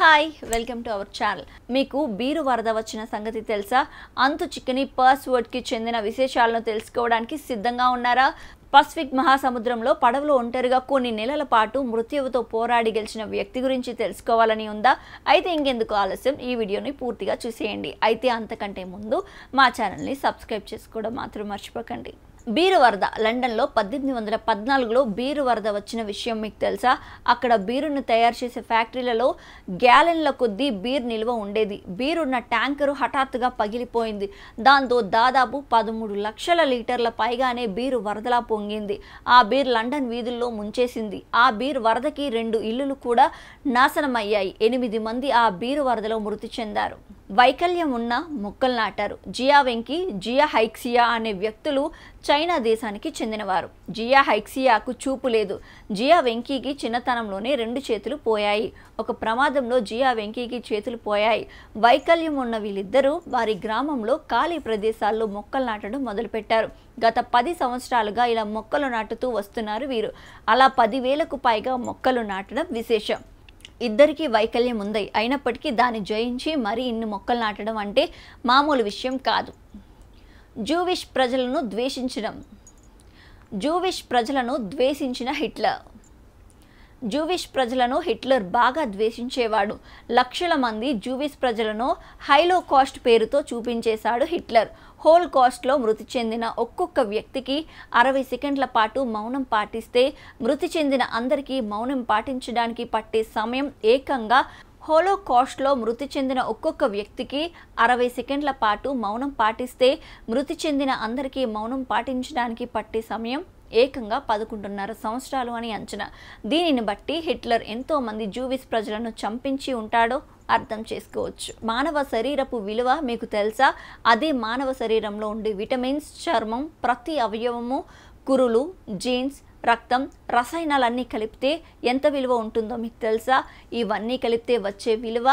hi welcome to our channel మీకు beer వరద వచ్చిన సంగతి తెలుసా అంతు చిక్కని పర్స్వర్డ్కి చెందిన విశేషాలను తెలుసుకోవడానికి సిద్ధంగా ఉన్నారా పసిఫిక్ మహాసముద్రంలో పడవలు ఒంటరిగా కొన్ని నెలల పాటు మృత్యువుతో పోరాడి గెలిచిన వ్యక్తి గురించి తెలుసుకోవాలని ఉందా అయితే ఇంకెందుకు ఆలస్యం ఈ వీడియోని పూర్తిగా చూసేయండి అయితే అంతకంటే ముందు మా ఛానల్ని సబ్స్క్రైబ్ చేసుకోవడం మాత్రం మర్చిపోకండి బీరు వరద లండన్లో పద్దెనిమిది వందల పద్నాలుగులో బీరు వరద వచ్చిన విషయం మీకు తెలుసా అక్కడ బీరును తయారు చేసే ఫ్యాక్టరీలలో గ్యాలన్ల కొద్దీ బీర్ నిల్వ ఉండేది బీరున్న ట్యాంకరు హఠాత్తుగా పగిలిపోయింది దాంతో దాదాపు పదమూడు లక్షల లీటర్ల పైగానే బీరు వరదలా పొంగింది ఆ బీర్ లండన్ వీధుల్లో ముంచేసింది ఆ బీర్ వరదకి రెండు ఇల్లులు కూడా నాశనమయ్యాయి ఎనిమిది మంది ఆ బీరు వరదలో మృతి చెందారు వైకల్యం ఉన్న మొక్కలు నాటారు జియా వెంకి జియా హైక్సియా అనే వ్యక్తులు చైనా దేశానికి చెందినవారు జియా హైక్సియాకు చూపు లేదు జియా వెంకీకి చిన్నతనంలోనే రెండు చేతులు పోయాయి ఒక ప్రమాదంలో జియా వెంకీకి చేతులు పోయాయి వైకల్యం ఉన్న వీళ్ళిద్దరూ వారి గ్రామంలో ఖాళీ ప్రదేశాల్లో మొక్కలు నాటడం మొదలుపెట్టారు గత పది సంవత్సరాలుగా ఇలా మొక్కలు నాటుతూ వస్తున్నారు వీరు అలా పదివేలకు పైగా మొక్కలు నాటడం విశేషం ఇద్దరికీ వైకల్యం ఉంది అయినప్పటికీ దాన్ని జయించి మరి ఇన్ని మొక్కలు నాటడం అంటే మామూలు విషయం కాదు జూవిష్ ప్రజలను ద్వేషించడం జూవిష్ ప్రజలను ద్వేషించిన హిట్లర్ జూవిష్ ప్రజలను హిట్లర్ బాగా ద్వేషించేవాడు లక్షల మంది జూవిష్ ప్రజలను హైలో కాస్ట్ పేరుతో చూపించేశాడు హిట్లర్ హోల్ కాస్ట్లో మృతి చెందిన ఒక్కొక్క వ్యక్తికి అరవై సెకండ్ల పాటు మౌనం పాటిస్తే మృతి చెందిన అందరికీ మౌనం పాటించడానికి పట్టే సమయం ఏకంగా హోలో కాస్ట్లో మృతి చెందిన ఒక్కొక్క వ్యక్తికి అరవై సెకండ్ల పాటు మౌనం పాటిస్తే మృతి చెందిన అందరికీ మౌనం పాటించడానికి పట్టే సమయం ఏకంగా పదకొండున్నర సంవత్సరాలు అని అంచనా దీనిని బట్టి హిట్లర్ ఎంతో మంది జూవిస్ ప్రజలను చంపించి ఉంటాడో అర్థం చేసుకోవచ్చు మానవ శరీరపు విలువ మీకు తెలుసా అదే మానవ శరీరంలో ఉండే విటమిన్స్ చర్మం ప్రతి అవయవము కురులు జీన్స్ రక్తం రసాయనాలన్నీ కలిపితే ఎంత విలువ ఉంటుందో మీకు తెలుసా ఇవన్నీ కలిపితే వచ్చే విలువ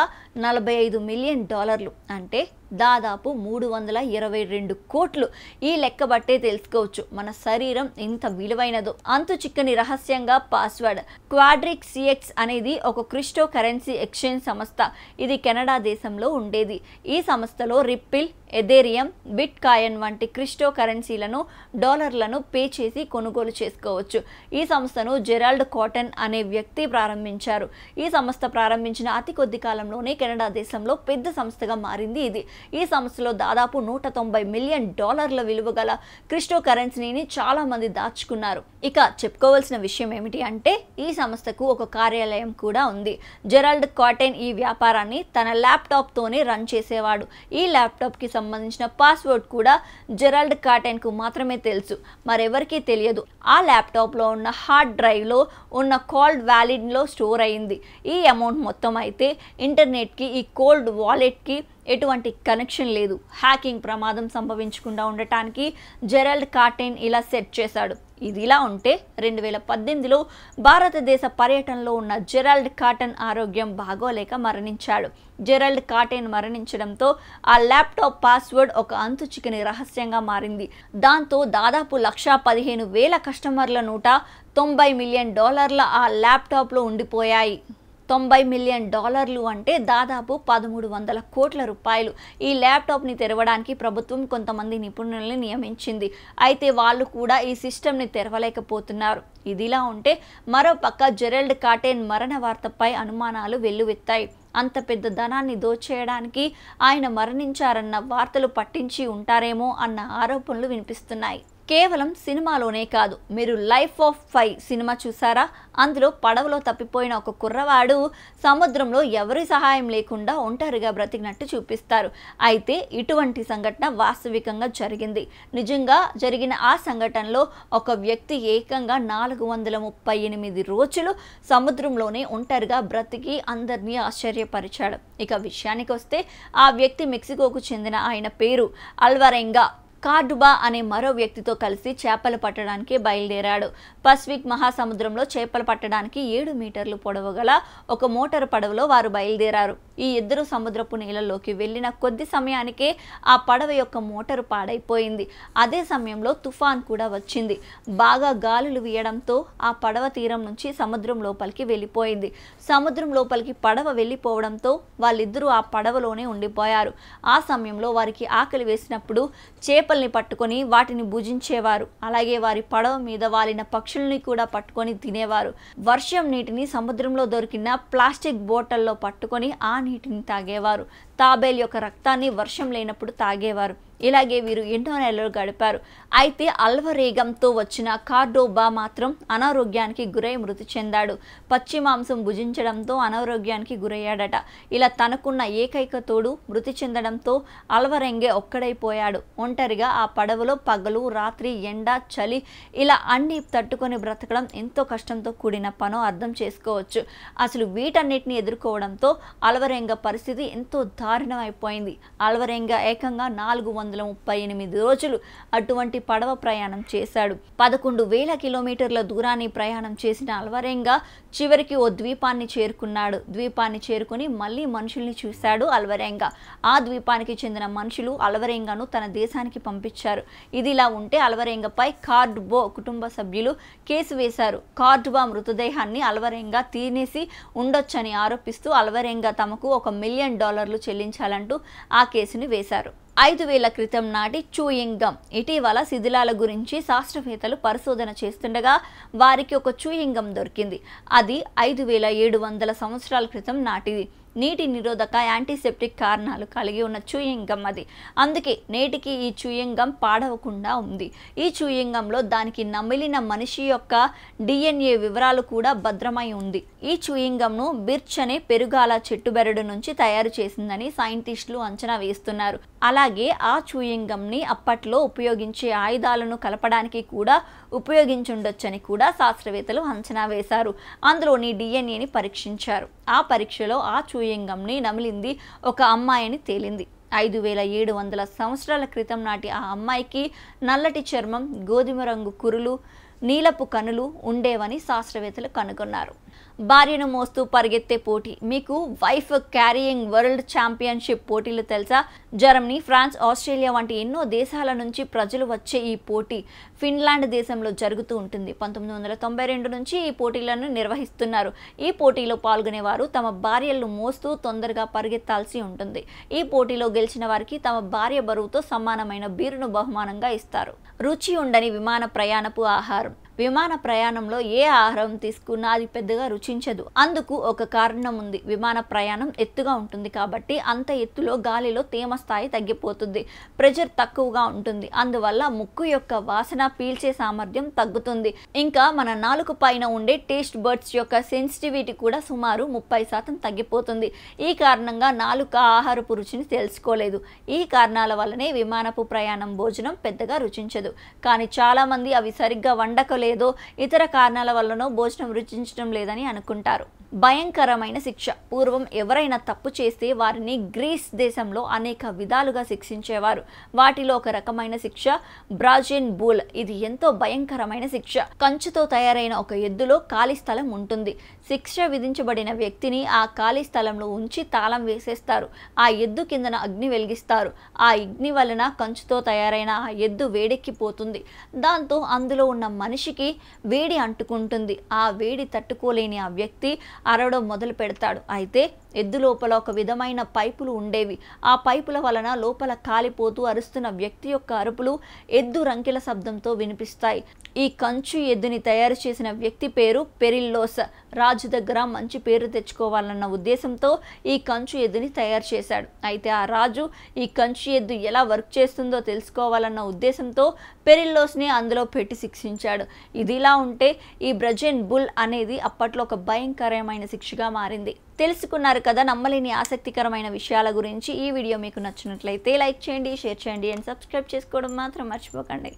నలభై ఐదు మిలియన్ డాలర్లు అంటే దాదాపు మూడు వందల ఇరవై రెండు కోట్లు ఈ లెక్క బట్టే తెలుసుకోవచ్చు మన శరీరం ఇంత విలువైనదో అంతు చిక్కని రహస్యంగా పాస్వర్డ్ క్వాడ్రిక్ సిఎక్స్ అనేది ఒక క్రిస్టో కరెన్సీ ఎక్స్చేంజ్ సంస్థ ఇది కెనడా దేశంలో ఉండేది ఈ సంస్థలో రిప్పిల్ ఎథేరియం బిట్ కాయన్ వంటి క్రిస్టో కరెన్సీలను డాలర్లను పే చేసి కొనుగోలు చేసుకోవచ్చు చెప్పవచ్చు ఈ సంస్థను జెరాల్డ్ కాటన్ అనే వ్యక్తి ప్రారంభించారు ఈ సంస్థ ప్రారంభించిన అతి కొద్ది కాలంలోనే కెనడా దేశంలో పెద్ద సంస్థగా మారింది ఇది ఈ సంస్థలో దాదాపు నూట తొంభై మిలియన్ డాలర్ల విలువ గల క్రిప్టో కరెన్సీని మంది దాచుకున్నారు ఇక చెప్పుకోవాల్సిన విషయం ఏమిటి అంటే ఈ సంస్థకు ఒక కార్యాలయం కూడా ఉంది జెరాల్డ్ కాటెన్ ఈ వ్యాపారాన్ని తన ల్యాప్టాప్ తోనే రన్ చేసేవాడు ఈ ల్యాప్టాప్ కి సంబంధించిన పాస్వర్డ్ కూడా జెరాల్డ్ కు మాత్రమే తెలుసు మరెవరికీ తెలియదు ఆ ల్యాప్టాప్ లోపల ఉన్న హార్డ్ డ్రైవ్లో ఉన్న కోల్డ్ వ్యాలిడ్లో స్టోర్ అయింది ఈ అమౌంట్ మొత్తం అయితే ఇంటర్నెట్కి ఈ కోల్డ్ వాలెట్కి ఎటువంటి కనెక్షన్ లేదు హ్యాకింగ్ ప్రమాదం సంభవించకుండా ఉండటానికి జెరల్డ్ కార్టెన్ ఇలా సెట్ చేశాడు ఇది ఇలా ఉంటే రెండు వేల పద్దెనిమిదిలో భారతదేశ పర్యటనలో ఉన్న జెరాల్డ్ కాటన్ ఆరోగ్యం బాగోలేక మరణించాడు జెరాల్డ్ కాటెన్ మరణించడంతో ఆ ల్యాప్టాప్ పాస్వర్డ్ ఒక అంతు చిక్కని రహస్యంగా మారింది దాంతో దాదాపు లక్షా పదిహేను వేల కస్టమర్ల నూట తొంభై మిలియన్ డాలర్ల ఆ ల్యాప్టాప్లో ఉండిపోయాయి తొంభై మిలియన్ డాలర్లు అంటే దాదాపు పదమూడు వందల కోట్ల రూపాయలు ఈ ల్యాప్టాప్ని తెరవడానికి ప్రభుత్వం కొంతమంది నిపుణుల్ని నియమించింది అయితే వాళ్ళు కూడా ఈ సిస్టమ్ని తెరవలేకపోతున్నారు ఇదిలా ఉంటే మరోపక్క జెరల్డ్ కాటేన్ మరణ వార్తపై అనుమానాలు వెల్లువెత్తాయి అంత పెద్ద ధనాన్ని దోచేయడానికి ఆయన మరణించారన్న వార్తలు పట్టించి ఉంటారేమో అన్న ఆరోపణలు వినిపిస్తున్నాయి కేవలం సినిమాలోనే కాదు మీరు లైఫ్ ఆఫ్ ఫై సినిమా చూసారా అందులో పడవలో తప్పిపోయిన ఒక కుర్రవాడు సముద్రంలో ఎవరి సహాయం లేకుండా ఒంటరిగా బ్రతికినట్టు చూపిస్తారు అయితే ఇటువంటి సంఘటన వాస్తవికంగా జరిగింది నిజంగా జరిగిన ఆ సంఘటనలో ఒక వ్యక్తి ఏకంగా నాలుగు వందల ముప్పై ఎనిమిది రోజులు సముద్రంలోనే ఒంటరిగా బ్రతికి అందరినీ ఆశ్చర్యపరిచాడు ఇక విషయానికి వస్తే ఆ వ్యక్తి మెక్సికోకు చెందిన ఆయన పేరు అల్వరెంగా కార్డుబా అనే మరో వ్యక్తితో కలిసి చేపలు పట్టడానికి బయలుదేరాడు పసిఫిక్ మహాసముద్రంలో చేపలు పట్టడానికి ఏడు మీటర్లు పొడవు గల ఒక మోటారు పడవలో వారు బయలుదేరారు ఈ ఇద్దరు సముద్రపు నీళ్ళలోకి వెళ్ళిన కొద్ది సమయానికే ఆ పడవ యొక్క మోటారు పాడైపోయింది అదే సమయంలో తుఫాన్ కూడా వచ్చింది బాగా గాలులు వీయడంతో ఆ పడవ తీరం నుంచి సముద్రం లోపలికి వెళ్ళిపోయింది సముద్రం లోపలికి పడవ వెళ్ళిపోవడంతో వాళ్ళిద్దరూ ఆ పడవలోనే ఉండిపోయారు ఆ సమయంలో వారికి ఆకలి వేసినప్పుడు చేపలు చేపల్ని పట్టుకొని వాటిని భుజించేవారు అలాగే వారి పడవ మీద వాలిన పక్షుల్ని కూడా పట్టుకొని తినేవారు వర్షం నీటిని సముద్రంలో దొరికిన ప్లాస్టిక్ బోటల్లో పట్టుకొని ఆ నీటిని తాగేవారు తాబేల్ యొక్క రక్తాన్ని వర్షం లేనప్పుడు తాగేవారు ఇలాగే వీరు ఎన్నో నెలలు గడిపారు అయితే అల్వరేగంతో వచ్చిన కార్డోబా మాత్రం అనారోగ్యానికి గురై మృతి చెందాడు పచ్చి మాంసం భుజించడంతో అనారోగ్యానికి గురయ్యాడట ఇలా తనకున్న ఏకైక తోడు మృతి చెందడంతో అల్వరెంగే ఒక్కడైపోయాడు ఒంటరిగా ఆ పడవలో పగలు రాత్రి ఎండ చలి ఇలా అన్ని తట్టుకొని బ్రతకడం ఎంతో కష్టంతో కూడిన పనో అర్థం చేసుకోవచ్చు అసలు వీటన్నిటిని ఎదుర్కోవడంతో అల్వరెంగ పరిస్థితి ఎంతో దారుణమైపోయింది అల్వరెంగ ఏకంగా నాలుగు వందల ముప్పై ఎనిమిది రోజులు అటువంటి పడవ ప్రయాణం చేశాడు పదకొండు వేల కిలోమీటర్ల దూరాన్ని ప్రయాణం చేసిన అల్వరేంగా చివరికి ఓ ద్వీపాన్ని చేరుకున్నాడు ద్వీపాన్ని చేరుకుని మళ్ళీ మనుషుల్ని చూశాడు అల్వరేంగా ఆ ద్వీపానికి చెందిన మనుషులు అల్వరేంగాను తన దేశానికి పంపించారు ఇదిలా ఉంటే అల్వరెంగపై కార్డ్బో కుటుంబ సభ్యులు కేసు వేశారు కార్డుబా మృతదేహాన్ని అల్వరేంగా తీనేసి ఉండొచ్చని ఆరోపిస్తూ అల్వరెంగా తమకు ఒక మిలియన్ డాలర్లు చెల్లించాలంటూ ఆ కేసుని వేశారు ఐదు వేల క్రితం నాటి చూయింగ్ గమ్ ఇటీవల శిథిలాల గురించి శాస్త్రవేత్తలు పరిశోధన చేస్తుండగా వారికి ఒక చూయింగ్ గమ్ దొరికింది అది ఐదు వేల ఏడు వందల సంవత్సరాల క్రితం నాటిది నీటి నిరోధక యాంటీసెప్టిక్ కారణాలు కలిగి ఉన్న చూయింగ్ అది అందుకే నేటికి ఈ చూయింగ్ పాడవకుండా ఉంది ఈ చూయింగంలో దానికి నమిలిన మనిషి యొక్క డిఎన్ఏ వివరాలు కూడా భద్రమై ఉంది ఈ చూయింగంను బిర్చ్ అనే పెరుగాల చెట్టు బెరడు నుంచి తయారు చేసిందని సైంటిస్టులు అంచనా వేస్తున్నారు అలాగే ఆ చూయింగంని అప్పట్లో ఉపయోగించే ఆయుధాలను కలపడానికి కూడా ఉపయోగించుండొచ్చని కూడా శాస్త్రవేత్తలు అంచనా వేశారు అందులోని డిఎన్ఏని పరీక్షించారు ఆ పరీక్షలో ఆ చూయింగంని నమిలింది ఒక అమ్మాయిని తేలింది ఐదు వేల ఏడు వందల సంవత్సరాల క్రితం నాటి ఆ అమ్మాయికి నల్లటి చర్మం గోధుమ రంగు కురులు నీలపు కనులు ఉండేవని శాస్త్రవేత్తలు కనుగొన్నారు భార్యను మోస్తూ పరిగెత్తే పోటీ మీకు వైఫ్ క్యారియింగ్ వరల్డ్ ఛాంపియన్షిప్ పోటీలు తెలుసా జర్మనీ ఫ్రాన్స్ ఆస్ట్రేలియా వంటి ఎన్నో దేశాల నుంచి ప్రజలు వచ్చే ఈ పోటీ ఫిన్లాండ్ దేశంలో జరుగుతూ ఉంటుంది పంతొమ్మిది వందల తొంభై రెండు నుంచి ఈ పోటీలను నిర్వహిస్తున్నారు ఈ పోటీలో పాల్గొనేవారు తమ భార్యలు మోస్తూ తొందరగా పరిగెత్తాల్సి ఉంటుంది ఈ పోటీలో గెలిచిన వారికి తమ భార్య బరువుతో సమానమైన బీరును బహుమానంగా ఇస్తారు రుచి ఉండని విమాన ప్రయాణపు ఆహారం విమాన ప్రయాణంలో ఏ ఆహారం తీసుకున్నా అది పెద్దగా రుచించదు అందుకు ఒక కారణం ఉంది విమాన ప్రయాణం ఎత్తుగా ఉంటుంది కాబట్టి అంత ఎత్తులో గాలిలో తేమ స్థాయి తగ్గిపోతుంది ప్రెషర్ తక్కువగా ఉంటుంది అందువల్ల ముక్కు యొక్క వాసన పీల్చే సామర్థ్యం తగ్గుతుంది ఇంకా మన నాలుక పైన ఉండే టేస్ట్ బర్డ్స్ యొక్క సెన్సిటివిటీ కూడా సుమారు ముప్పై శాతం తగ్గిపోతుంది ఈ కారణంగా నాలుక ఆహారపు రుచిని తెలుసుకోలేదు ఈ కారణాల వల్లనే విమానపు ప్రయాణం భోజనం పెద్దగా రుచించదు కానీ చాలామంది అవి సరిగ్గా వండకలేదు లేదో ఇతర కారణాల వల్లనో భోజనం రుచించడం లేదని అనుకుంటారు భయంకరమైన శిక్ష పూర్వం ఎవరైనా తప్పు చేస్తే వారిని గ్రీస్ దేశంలో అనేక విధాలుగా శిక్షించేవారు వాటిలో ఒక రకమైన శిక్ష బ్రాజిన్ బూల్ ఇది ఎంతో భయంకరమైన శిక్ష కంచుతో తయారైన ఒక ఎద్దులో ఖాళీ స్థలం ఉంటుంది శిక్ష విధించబడిన వ్యక్తిని ఆ ఖాళీ స్థలంలో ఉంచి తాళం వేసేస్తారు ఆ ఎద్దు కిందన అగ్ని వెలిగిస్తారు ఆ అగ్ని వలన కంచుతో తయారైన ఆ ఎద్దు వేడెక్కిపోతుంది దాంతో అందులో ఉన్న మనిషికి వేడి అంటుకుంటుంది ఆ వేడి తట్టుకోలేని ఆ వ్యక్తి అరవడం మొదలు పెడతాడు అయితే ఎద్దు లోపల ఒక విధమైన పైపులు ఉండేవి ఆ పైపుల వలన లోపల కాలిపోతూ అరుస్తున్న వ్యక్తి యొక్క అరుపులు ఎద్దు రంకెల శబ్దంతో వినిపిస్తాయి ఈ కంచు ఎద్దుని తయారు చేసిన వ్యక్తి పేరు పెరిల్లోస్ రాజు దగ్గర మంచి పేరు తెచ్చుకోవాలన్న ఉద్దేశంతో ఈ కంచు ఎద్దుని తయారు చేశాడు అయితే ఆ రాజు ఈ కంచు ఎద్దు ఎలా వర్క్ చేస్తుందో తెలుసుకోవాలన్న ఉద్దేశంతో పెరిల్లోస్ని అందులో పెట్టి శిక్షించాడు ఇదిలా ఉంటే ఈ బ్రజెన్ బుల్ అనేది అప్పట్లో ఒక భయంకరమైన శిక్షగా మారింది తెలుసుకున్నారు కదా నమ్మలేని ఆసక్తికరమైన విషయాల గురించి ఈ వీడియో మీకు నచ్చినట్లయితే లైక్ చేయండి షేర్ చేయండి అండ్ సబ్స్క్రైబ్ చేసుకోవడం మాత్రం మర్చిపోకండి